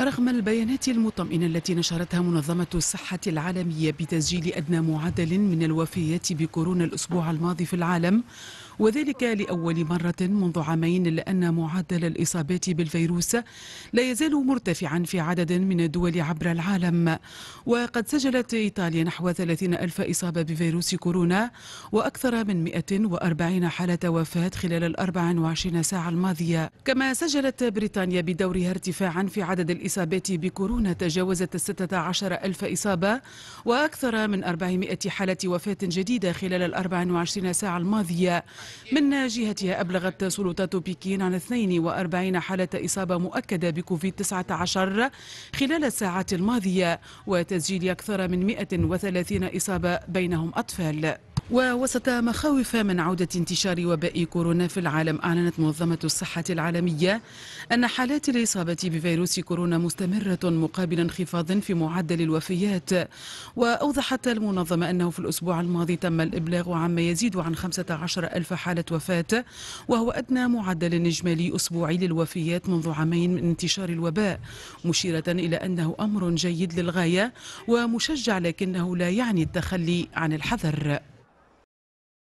رغم البيانات المطمئنة التي نشرتها منظمة الصحة العالمية بتسجيل أدنى معدل من الوفيات بكورونا الأسبوع الماضي في العالم وذلك لأول مرة منذ عامين لأن معدل الإصابات بالفيروس لا يزال مرتفعا في عدد من الدول عبر العالم وقد سجلت إيطاليا نحو 30 ألف إصابة بفيروس كورونا وأكثر من 140 حالة وفاة خلال ال 24 ساعة الماضية كما سجلت بريطانيا بدورها ارتفاعا في عدد الإصابات بكورونا تجاوزت الستة عشر ألف إصابة وأكثر من 400 حالة وفاة جديدة خلال ال 24 ساعة الماضية من جهتها أبلغت سلطات بكين عن 42 حالة إصابة مؤكدة بكوفيد 19 خلال الساعات الماضية وتسجيل أكثر من 130 إصابة بينهم أطفال ووسط مخاوف من عودة انتشار وباء كورونا في العالم أعلنت منظمة الصحة العالمية أن حالات الإصابة بفيروس كورونا مستمرة مقابل انخفاض في معدل الوفيات وأوضحت المنظمة أنه في الأسبوع الماضي تم الإبلاغ عما يزيد عن 15 ألف حالة وفاة وهو أدنى معدل إجمالي أسبوعي للوفيات منذ عامين من انتشار الوباء مشيرة إلى أنه أمر جيد للغاية ومشجع لكنه لا يعني التخلي عن الحذر